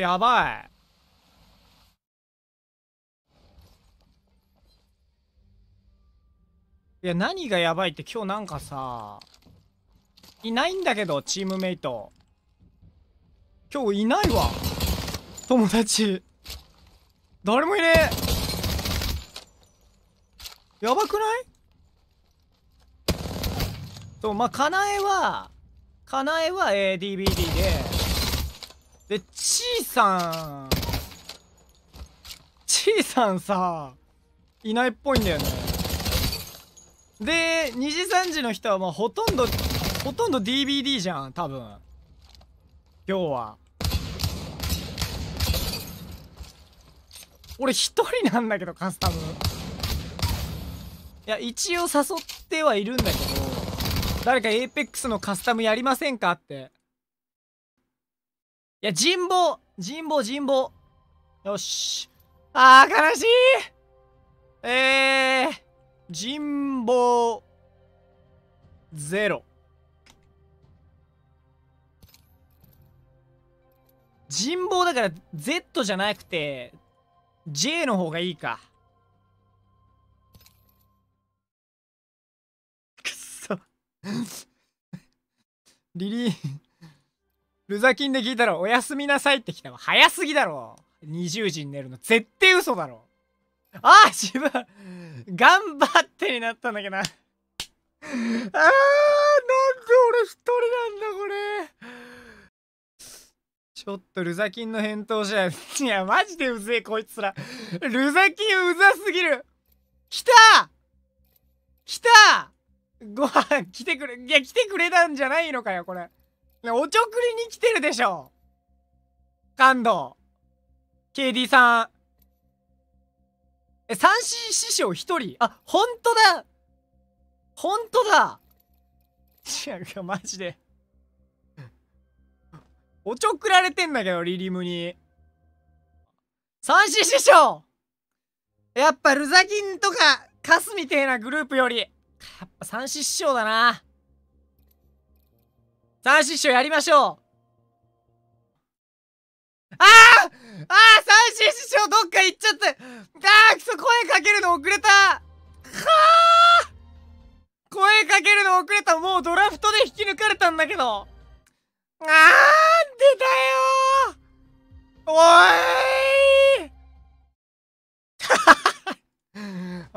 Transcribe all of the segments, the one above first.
やばいいや何がやばいって今日なんかさいないんだけどチームメイト今日いないわ友達誰もいねえやばくないそうまあかなえはかなえは ADBD ででちーさんちーさんさいないっぽいんだよねで二次三次の人はもうほとんどほとんど DVD じゃん多分今日は俺一人なんだけどカスタムいや一応誘ってはいるんだけど誰か APEX のカスタムやりませんかっていや、人望人望人望よし。あー、悲しいえー、人望ゼロ。人望だから Z じゃなくて J の方がいいか。くっそ。リリー。ルザキンで聞いたらおやすみなさいって来たわ。早すぎだろ。20時に寝るの絶対嘘だろ。ああ、自分、頑張ってになったんだけどな。ああ、なんで俺一人なんだ、これ。ちょっとルザキンの返答じゃ、いや、マジでうぜえ、こいつら。ルザキンうざすぎる。来た来たご飯来てくれ、いや、来てくれたんじゃないのかよ、これ。おちょくりに来てるでしょ感度。KD さん。え、三師師匠一人。あ、ほんとだほんとだ違うマジで。おちょくられてんだけど、リリムに。三師師匠やっぱルザキンとか、カスみてえなグループより、やっぱ三師師匠だな。三師匠やりましょうああああ三師匠どっか行っちゃったああくそ声かけるの遅れたはあ声かけるの遅れたもうドラフトで引き抜かれたんだけどあーんでだよ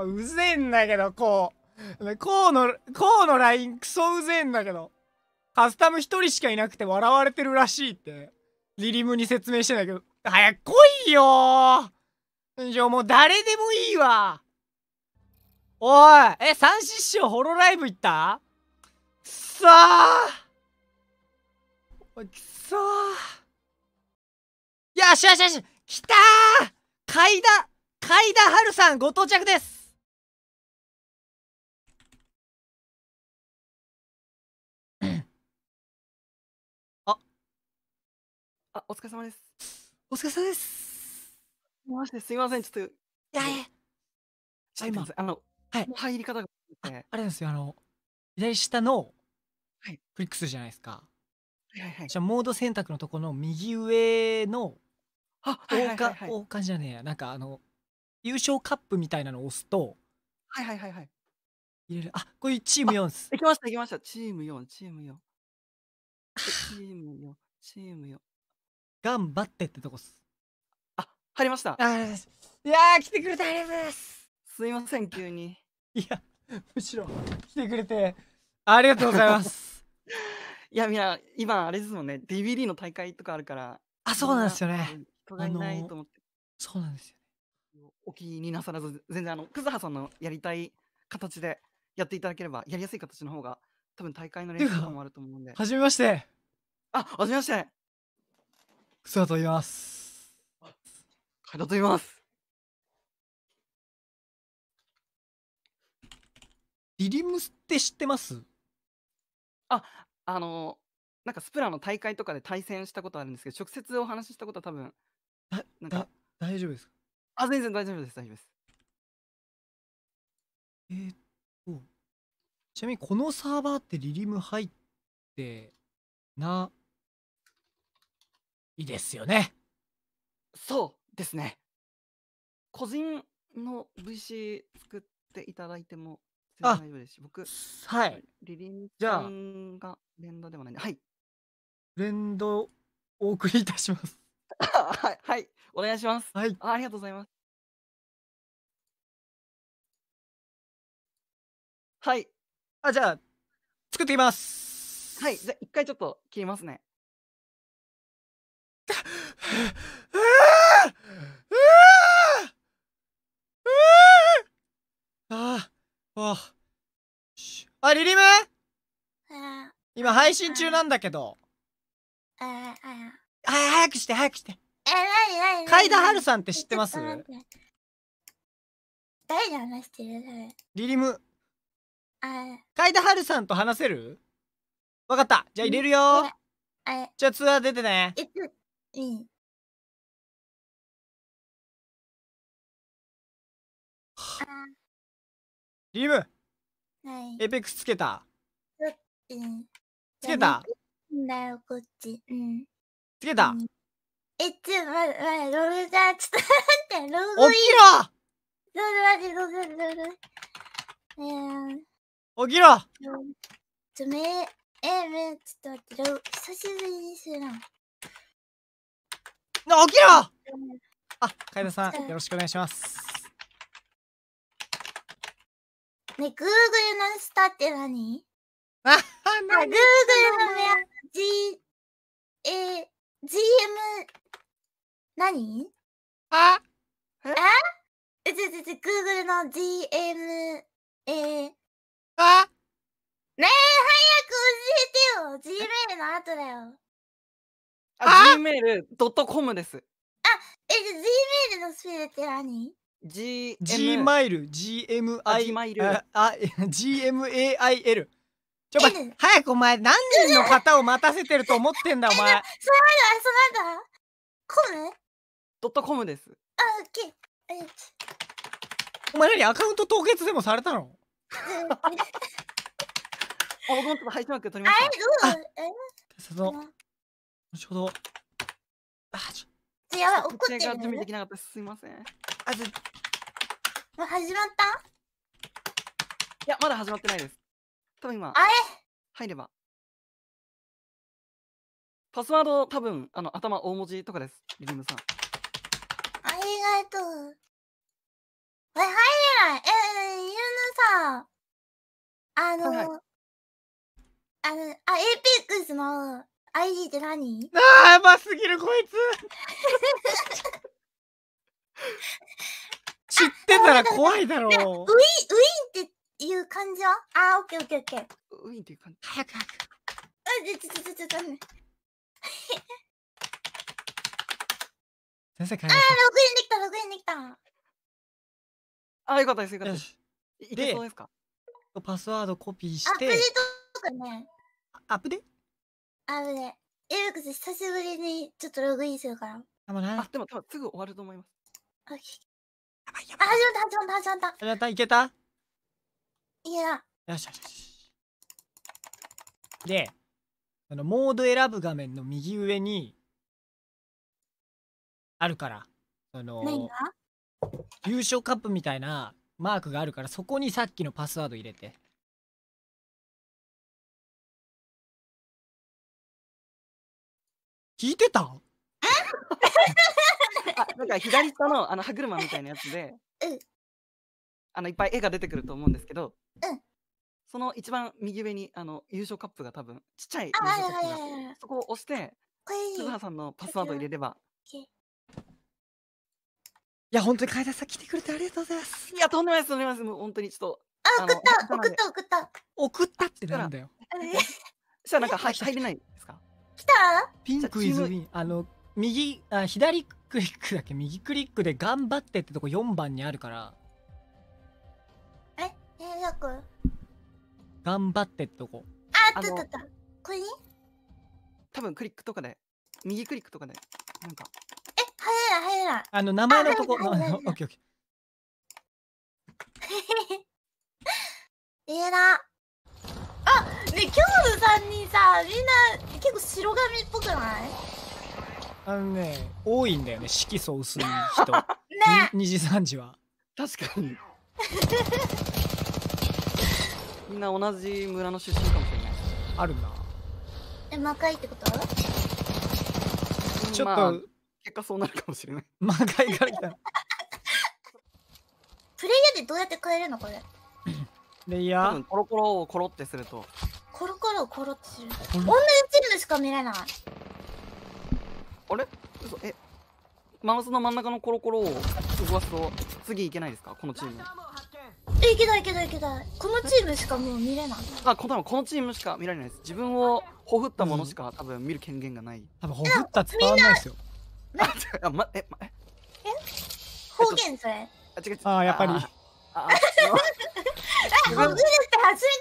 おい うぜえんだけど、こう。こうの、こうのラインクソうぜえんだけど。カスタム1人しかいなくて笑われてるらしいってリリムに説明してないけど早く来いよじゃもう誰でもいいわおいえ三師匠ホロライブ行ったくそーくそーよしよしよし来たー階田階田春さんご到着ですあ、お疲れ様です。お疲れ様です。ましてすみません、ちょっと。いやいや。ちょあの、はい。入り方があ。あれなんですよ、あの、左下の、はい。フリックスじゃないですか。はいはいはい。じゃモード選択のとこの右上の、あ、はいはいはい、王冠じゃねえや。なんかあの、優勝カップみたいなのを押すと、はいはいはいはい。入れる。あ、こういうチーム四です。行きました行きました。チーム四、チーム四。チーム四、チーム四。頑張ってってとこっす。あ、入りました。あいやー、来てくれてありがとうございます。すいません、急に。いや、むしろ、来てくれて、ありがとうございます。いや、みんな、今、あれですもんね、DVD の大会とかあるから。あ、そうなんですよね。人がいないと思って。そうなんですよ、ね。お気になさらず、全然、あの、くずさんのやりたい形でやっていただければ、やりやすい形の方が、多分大会の練習もあると思うんで。はじめまして。あ、はじめまして。草と言います。海田と言います。リリムスって知ってますあ、あのなんかスプラの大会とかで対戦したことあるんですけど、直接お話ししたことは多分、なんか大丈夫ですかあ、全然大丈夫です、大丈夫です。えー、っと、ちなみにこのサーバーってリリム入ってないいですよねそうですね個人の VC 作っていただいても大丈夫ですし僕はいリリンさんが連動でもないんではい連動お送りいたします はい、はい、お願いします。はい、ありがとうございます。はい。あ、じゃあ、作ってきます。はい、じゃあ一回ちょっと切りますね。あああリリム今配信中なんだけどあ早くして早くして海田春さんって知ってます誰で話してるリリム海田春さんと話せるわかったじゃあ入れるよじゃあツアー出てねうんリム、はい、エペックスつけた、つけただよ、こっち。うん。つけた、うん、え、ちょ、ま、ま、ロールだ。ちょっと待って、ロール。起きろロール、待って、ロール、ロール。えー、起きろちょ、め、え、め、ちょっと待って、ロール、久しぶりにするな。起きろ、うん、あ、カイルさん、よろしくお願いします。ね、Google の下って何あ、な Google のメア、G、え GM、何あえうちうちうちょ、Google の GM、えー、あねえ、早く教えてよ !Gmail の後だよ。あ、gmail.com です。あ、え、Gmail のスペルって何 G, G マイル GMI あ G マイルああ GMAIL ちょっ早くお前何人の方を待たせてると思ってんだお前そう間その間コムドットコムですあオッケーお前何アカウント凍結でもされたの あごめんちょっと配信枠取りましたあれどうえその後ほどあちょっとやばい怒ってる、ね、準備できなかったすみませんあずもう始まったいや、まだ始まってないです。多分今、あれ入れば。パスワード、多分あの頭大文字とかです、リリムさん。ありがとう。え、入れない。え、ゆうぬさ、あの、はいはい、あの、あ、エイペックスの ID って何ああ、やばすぎる、こいつ。知ってたら怖いだろう。ウィン、ウィンっていう感じはあー、オッケーオッケーオッケー。ウィンっていう感じ。早く早く。あ、ちょ、ちょ、ちょ、ちょ、ちょ、先生帰ああ、ログインできた、ログインできた。あ、あ、よかったです、よかったです。いそうですかパスワードコピーして。アップデートとかね。アップデアップデ。え、よく久しぶりにちょっとログインするから。でもあ、でも多分すぐ終わると思います。始まった始まった始まった始まったいけたいけたよしよしよしであのモード選ぶ画面の右上にあるからあの何が優勝カップみたいなマークがあるからそこにさっきのパスワード入れて。聞いてた なんか左下のあの歯車みたいなやつで、あのいっぱい絵が出てくると思うんですけど、その一番右上にあの優勝カップが多分ちっちゃい優勝カップがそこを押して、鈴葉さんのパスワードを入れれば。いや、本当に楓さん来てくれてありがとうございます。いや、とんでもないです、とんでもないです。もう本当にちょっああ送った送った送った送ったってなんだよ。じゃ、したらなんか入入れないですか。来たピンクイズウィン。あの、右あ左クリックだっけ右クリックで頑張ってってとこ4番にあるからえっどこ頑張ってってとこああったあったこれに多分クリックとかで右クリックとかでなんかえ入れない入れないあの名前のとこあのオッケーオッケー ええなあね今日の3人さみんな結構白髪っぽくないあのね、多いんだよね、色素薄い人。ね二時三時は。確かに。みんな同じ村の出身かもしれない。あるな。え、魔界ってことちょっと、まあ、結果そうなるかもしれない。魔界から来た。プレイヤーでどうやって変えるのこれ。プレイヤーコロコロをコロってすると。コロコロをコロってする。同じチームしか見れない。あれ嘘えマウスの真ん中のコロコロを動かすと次いけないですかこのチームえいけないいけないいけないこのチームしかもう見れないあこのこのチームしか見られないです自分をほふったものしか、多分見る権限がない多分ほふった伝わんないですよあ、ま、え、ま、え方言それ、あ、違う違うあ、やっぱりあ、初めて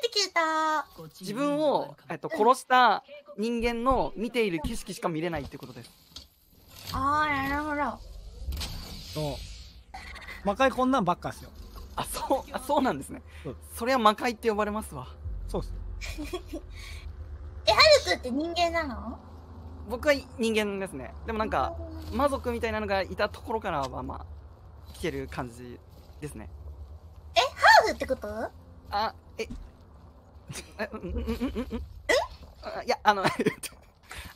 聞いた自分を、えっと、殺した人間の見ている景色しか見れないってことですああ、なるほど。そう。魔界こんなんばっかですよ。あ、そう、あ、そうなんですね。それは魔界って呼ばれますわ。そうっす。え、ハルクって人間なの僕は人間ですね。でもなんか、魔族みたいなのがいたところからは、まあ、来てる感じですね。え、ハーフってことあ、え、え、うんうんうんうんうん。いや、あの、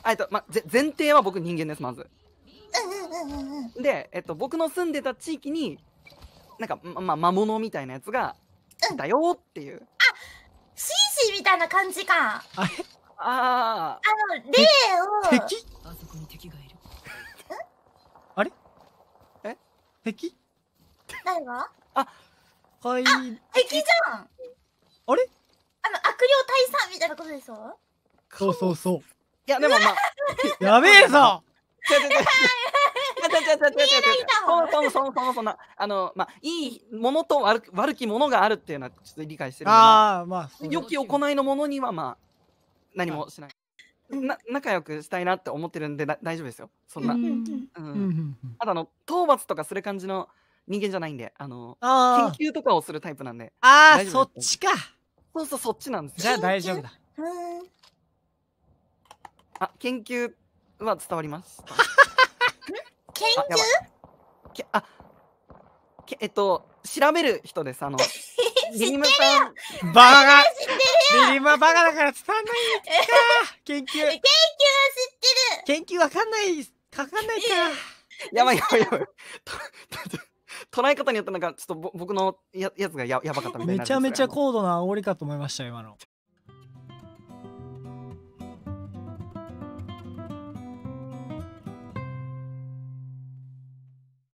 えっと、ま、前提は僕人間です、まず。で、えっと、僕の住んでた地域になんか、ま、魔物みたいなやつが来たよっていう、うん、あシーシーみたいな感じかあれああの霊を敵あそこに敵がいるあれえ敵誰があはい敵じゃんあれあの悪霊退散みたいなことでしょそうそうそういやでもまあ やべえぞ 違う 違う違う違う違う違う違う。あのまあいいものと悪悪きものがあるっていうのはちょっと理解してるんで。ああまあ。良き行いのものにはまあ何もしない。な仲良くしたいなって思ってるんで大丈夫ですよ。そんな。うん。ただの討伐とかする感じの人間じゃないんで、あの研究とかをするタイプなんで。ああそっちか。そうそうそっちなんです。じゃあ大丈夫だ。あ研究は伝わります。研究けあけえっと調べる人ですあの リリマさんバカリリマバカだから伝わんない研究 研究は知ってる研究わかんないかかんないか やばいやばいやばい捉え方によってなんかちょっと僕のややつがややばかったみたいなめちゃめちゃ高度な煽りかと思いました今の